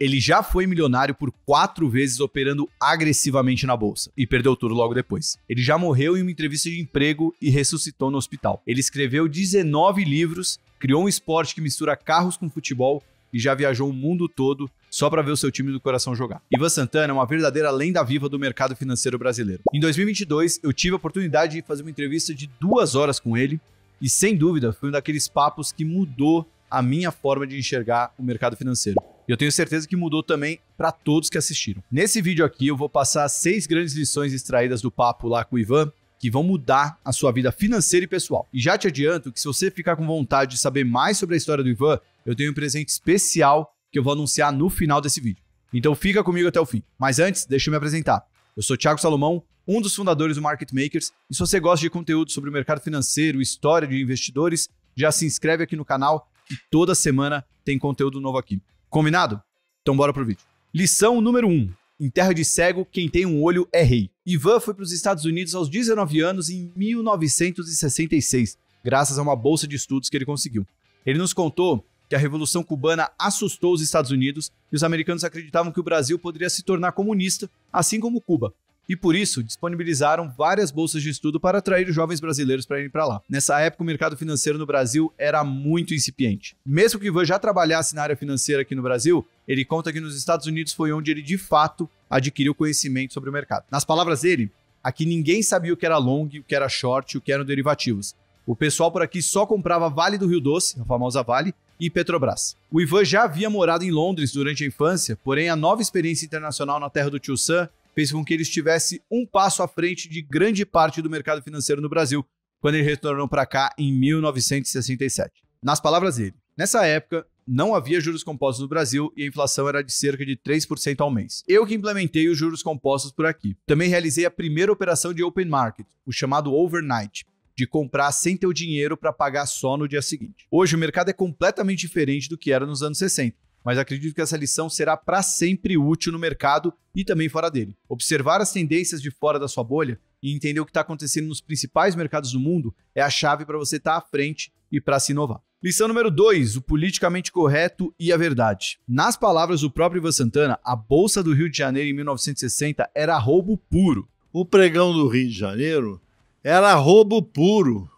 Ele já foi milionário por quatro vezes operando agressivamente na bolsa e perdeu tudo logo depois. Ele já morreu em uma entrevista de emprego e ressuscitou no hospital. Ele escreveu 19 livros, criou um esporte que mistura carros com futebol e já viajou o mundo todo só para ver o seu time do coração jogar. Ivan Santana é uma verdadeira lenda viva do mercado financeiro brasileiro. Em 2022, eu tive a oportunidade de fazer uma entrevista de duas horas com ele e, sem dúvida, foi um daqueles papos que mudou a minha forma de enxergar o mercado financeiro. E eu tenho certeza que mudou também para todos que assistiram. Nesse vídeo aqui eu vou passar seis grandes lições extraídas do papo lá com o Ivan que vão mudar a sua vida financeira e pessoal. E já te adianto que se você ficar com vontade de saber mais sobre a história do Ivan, eu tenho um presente especial que eu vou anunciar no final desse vídeo. Então fica comigo até o fim. Mas antes, deixa eu me apresentar. Eu sou Thiago Salomão, um dos fundadores do Market Makers, e se você gosta de conteúdo sobre o mercado financeiro, história de investidores, já se inscreve aqui no canal e toda semana tem conteúdo novo aqui. Combinado? Então bora pro vídeo. Lição número 1. Um. Em terra de cego, quem tem um olho é rei. Ivan foi para os Estados Unidos aos 19 anos em 1966, graças a uma bolsa de estudos que ele conseguiu. Ele nos contou que a Revolução Cubana assustou os Estados Unidos e os americanos acreditavam que o Brasil poderia se tornar comunista, assim como Cuba e por isso disponibilizaram várias bolsas de estudo para atrair jovens brasileiros para irem para lá. Nessa época, o mercado financeiro no Brasil era muito incipiente. Mesmo que o Ivan já trabalhasse na área financeira aqui no Brasil, ele conta que nos Estados Unidos foi onde ele de fato adquiriu conhecimento sobre o mercado. Nas palavras dele, aqui ninguém sabia o que era long, o que era short, o que eram derivativos. O pessoal por aqui só comprava Vale do Rio Doce, a famosa Vale, e Petrobras. O Ivan já havia morado em Londres durante a infância, porém a nova experiência internacional na terra do tio Sam fez com que ele estivesse um passo à frente de grande parte do mercado financeiro no Brasil, quando ele retornou para cá em 1967. Nas palavras dele, nessa época, não havia juros compostos no Brasil e a inflação era de cerca de 3% ao mês. Eu que implementei os juros compostos por aqui. Também realizei a primeira operação de open market, o chamado overnight, de comprar sem ter o dinheiro para pagar só no dia seguinte. Hoje o mercado é completamente diferente do que era nos anos 60 mas acredito que essa lição será para sempre útil no mercado e também fora dele. Observar as tendências de fora da sua bolha e entender o que está acontecendo nos principais mercados do mundo é a chave para você estar tá à frente e para se inovar. Lição número 2: o politicamente correto e a verdade. Nas palavras do próprio Ivan Santana, a Bolsa do Rio de Janeiro em 1960 era roubo puro. O pregão do Rio de Janeiro era roubo puro.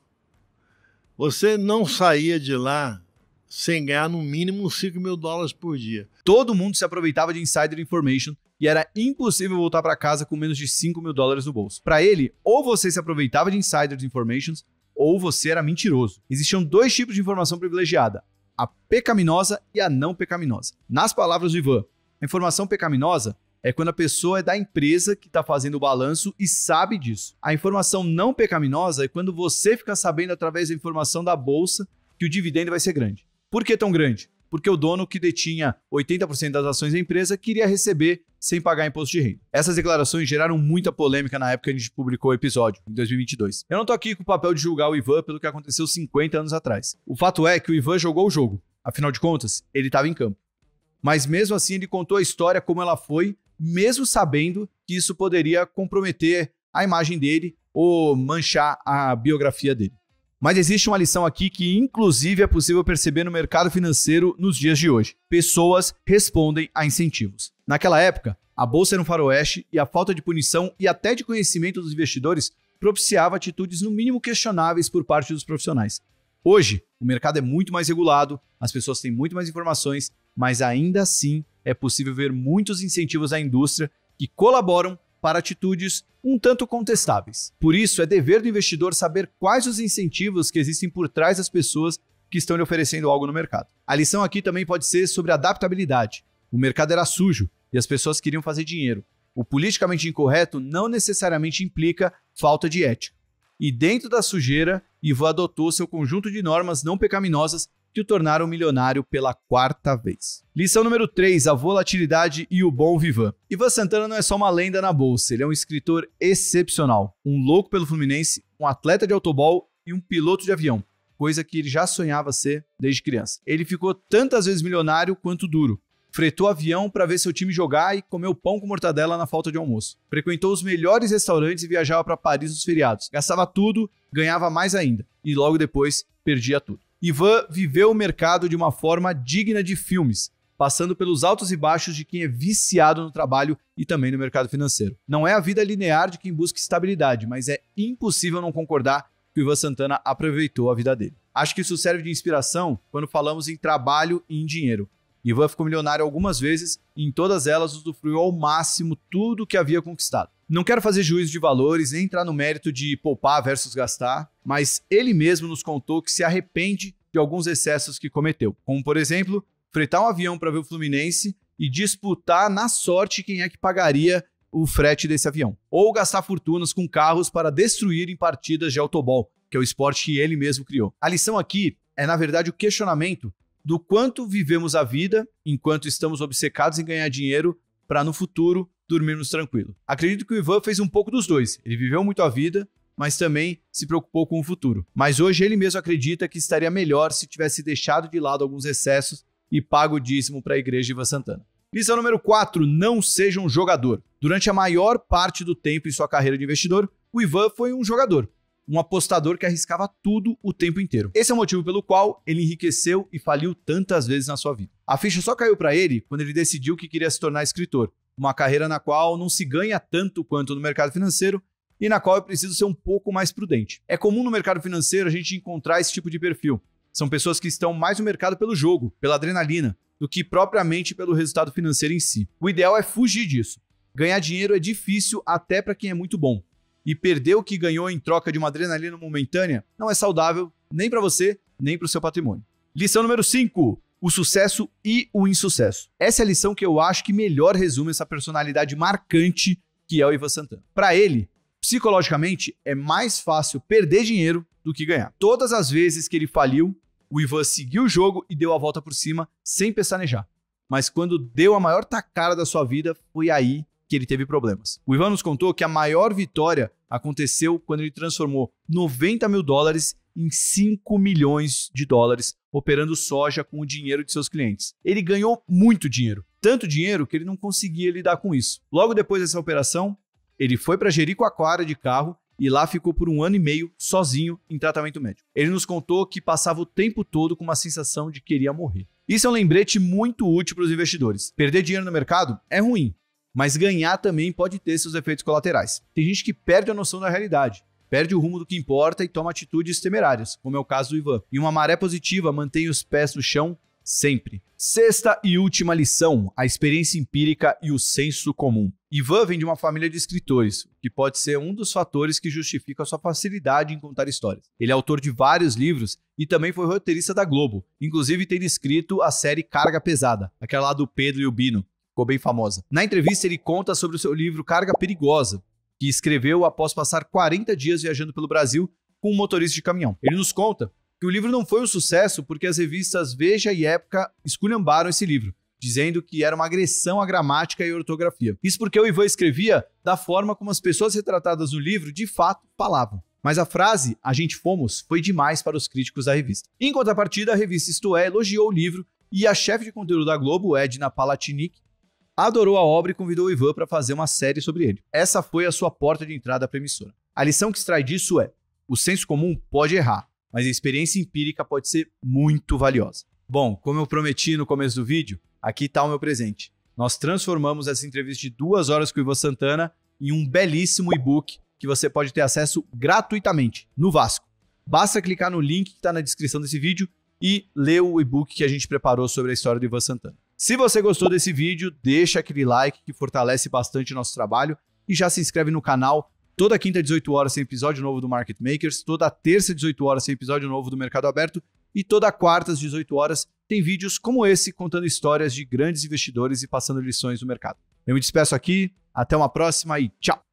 Você não saía de lá sem ganhar no mínimo 5 mil dólares por dia. Todo mundo se aproveitava de insider information e era impossível voltar para casa com menos de 5 mil dólares no bolso. Para ele, ou você se aproveitava de insider information, ou você era mentiroso. Existiam dois tipos de informação privilegiada: a pecaminosa e a não pecaminosa. Nas palavras do Ivan, a informação pecaminosa é quando a pessoa é da empresa que está fazendo o balanço e sabe disso. A informação não pecaminosa é quando você fica sabendo através da informação da bolsa que o dividendo vai ser grande. Por que tão grande? Porque o dono que detinha 80% das ações da empresa queria receber sem pagar imposto de renda. Essas declarações geraram muita polêmica na época que a gente publicou o episódio, em 2022. Eu não tô aqui com o papel de julgar o Ivan pelo que aconteceu 50 anos atrás. O fato é que o Ivan jogou o jogo. Afinal de contas, ele estava em campo. Mas mesmo assim, ele contou a história como ela foi, mesmo sabendo que isso poderia comprometer a imagem dele ou manchar a biografia dele. Mas existe uma lição aqui que, inclusive, é possível perceber no mercado financeiro nos dias de hoje: pessoas respondem a incentivos. Naquela época, a bolsa era um faroeste e a falta de punição e até de conhecimento dos investidores propiciava atitudes no mínimo questionáveis por parte dos profissionais. Hoje, o mercado é muito mais regulado, as pessoas têm muito mais informações, mas ainda assim é possível ver muitos incentivos à indústria que colaboram para atitudes um tanto contestáveis. Por isso, é dever do investidor saber quais os incentivos que existem por trás das pessoas que estão lhe oferecendo algo no mercado. A lição aqui também pode ser sobre adaptabilidade. O mercado era sujo e as pessoas queriam fazer dinheiro. O politicamente incorreto não necessariamente implica falta de ética. E dentro da sujeira, Ivo adotou seu conjunto de normas não pecaminosas e o tornaram milionário pela quarta vez. Lição número 3: a volatilidade e o bom vivan. Ivan Santana não é só uma lenda na bolsa, ele é um escritor excepcional, um louco pelo Fluminense, um atleta de autobol e um piloto de avião coisa que ele já sonhava ser desde criança. Ele ficou tantas vezes milionário quanto duro. Fretou avião para ver seu time jogar e comeu pão com mortadela na falta de almoço. Frequentou os melhores restaurantes e viajava para Paris nos feriados. Gastava tudo, ganhava mais ainda e logo depois perdia tudo. Ivan viveu o mercado de uma forma digna de filmes, passando pelos altos e baixos de quem é viciado no trabalho e também no mercado financeiro. Não é a vida linear de quem busca estabilidade, mas é impossível não concordar que o Ivan Santana aproveitou a vida dele. Acho que isso serve de inspiração quando falamos em trabalho e em dinheiro. Ivan ficou milionário algumas vezes e em todas elas usufruiu ao máximo tudo que havia conquistado. Não quero fazer juízo de valores, nem entrar no mérito de poupar versus gastar, mas ele mesmo nos contou que se arrepende de alguns excessos que cometeu, como por exemplo, fretar um avião para ver o Fluminense e disputar na sorte quem é que pagaria o frete desse avião, ou gastar fortunas com carros para destruir em partidas de autobol, que é o esporte que ele mesmo criou. A lição aqui é, na verdade, o questionamento do quanto vivemos a vida enquanto estamos obcecados em ganhar dinheiro para no futuro dormirmos tranquilo. Acredito que o Ivan fez um pouco dos dois. Ele viveu muito a vida, mas também se preocupou com o futuro. Mas hoje ele mesmo acredita que estaria melhor se tivesse deixado de lado alguns excessos e pago o dízimo para a igreja de Ivan Santana. Lição número 4: não seja um jogador. Durante a maior parte do tempo em sua carreira de investidor, o Ivan foi um jogador, um apostador que arriscava tudo o tempo inteiro. Esse é o motivo pelo qual ele enriqueceu e faliu tantas vezes na sua vida. A ficha só caiu para ele quando ele decidiu que queria se tornar escritor, uma carreira na qual não se ganha tanto quanto no mercado financeiro e na qual é preciso ser um pouco mais prudente. É comum no mercado financeiro a gente encontrar esse tipo de perfil. São pessoas que estão mais no mercado pelo jogo, pela adrenalina, do que propriamente pelo resultado financeiro em si. O ideal é fugir disso. Ganhar dinheiro é difícil até para quem é muito bom. E perder o que ganhou em troca de uma adrenalina momentânea não é saudável nem para você, nem para o seu patrimônio. Lição número 5: o sucesso e o insucesso. Essa é a lição que eu acho que melhor resume essa personalidade marcante que é o Ivan Santana. Para ele, psicologicamente, é mais fácil perder dinheiro do que ganhar. Todas as vezes que ele faliu, o Ivan seguiu o jogo e deu a volta por cima sem pestanejar. Mas quando deu a maior tacada da sua vida, foi aí que ele teve problemas. O Ivan nos contou que a maior vitória aconteceu quando ele transformou 90 mil dólares em 5 milhões de dólares operando soja com o dinheiro de seus clientes. Ele ganhou muito dinheiro, tanto dinheiro que ele não conseguia lidar com isso. Logo depois dessa operação, ele foi para Jericoacoara de carro e lá ficou por um ano e meio sozinho em tratamento médico. Ele nos contou que passava o tempo todo com uma sensação de que queria morrer. Isso é um lembrete muito útil para os investidores. Perder dinheiro no mercado é ruim, mas ganhar também pode ter seus efeitos colaterais. Tem gente que perde a noção da realidade perde o rumo do que importa e toma atitudes temerárias, como é o caso do Ivan. Em uma maré positiva, mantém os pés no chão sempre. Sexta e última lição: a experiência empírica e o senso comum. Ivan vem de uma família de escritores, que pode ser um dos fatores que justifica sua facilidade em contar histórias. Ele é autor de vários livros e também foi roteirista da Globo, inclusive tendo escrito a série Carga Pesada, aquela lá do Pedro e o Bino, ficou bem famosa. Na entrevista, ele conta sobre o seu livro Carga Perigosa, que escreveu após passar 40 dias viajando pelo Brasil com um motorista de caminhão. Ele nos conta que o livro não foi um sucesso porque as revistas Veja e Época esculhambaram esse livro, dizendo que era uma agressão à gramática e ortografia. Isso porque o Ivan escrevia da forma como as pessoas retratadas no livro de fato falavam. Mas a frase A gente fomos foi demais para os críticos da revista. Em contrapartida, a revista Isto É elogiou o livro e a chefe de conteúdo da Globo, Edna Palatinic, adorou a obra e convidou o Ivan para fazer uma série sobre ele. Essa foi a sua porta de entrada para a emissora. A lição que extrai disso é: o senso comum pode errar, mas a experiência empírica pode ser muito valiosa. Bom, como eu prometi no começo do vídeo, aqui está o meu presente. Nós transformamos essa entrevista de duas horas com o Ivan Santana em um belíssimo e-book que você pode ter acesso gratuitamente no Vasco. Basta clicar no link que está na descrição desse vídeo e ler o e-book que a gente preparou sobre a história do Ivan Santana. Se você gostou desse vídeo, deixa aquele like que fortalece bastante nosso trabalho e já se inscreve no canal. Toda quinta, 18 horas, tem episódio novo do Market Makers. Toda terça, 18 horas, tem episódio novo do Mercado Aberto. E toda quarta, às 18 horas, tem vídeos como esse contando histórias de grandes investidores e passando lições do mercado. Eu me despeço aqui, até uma próxima e tchau!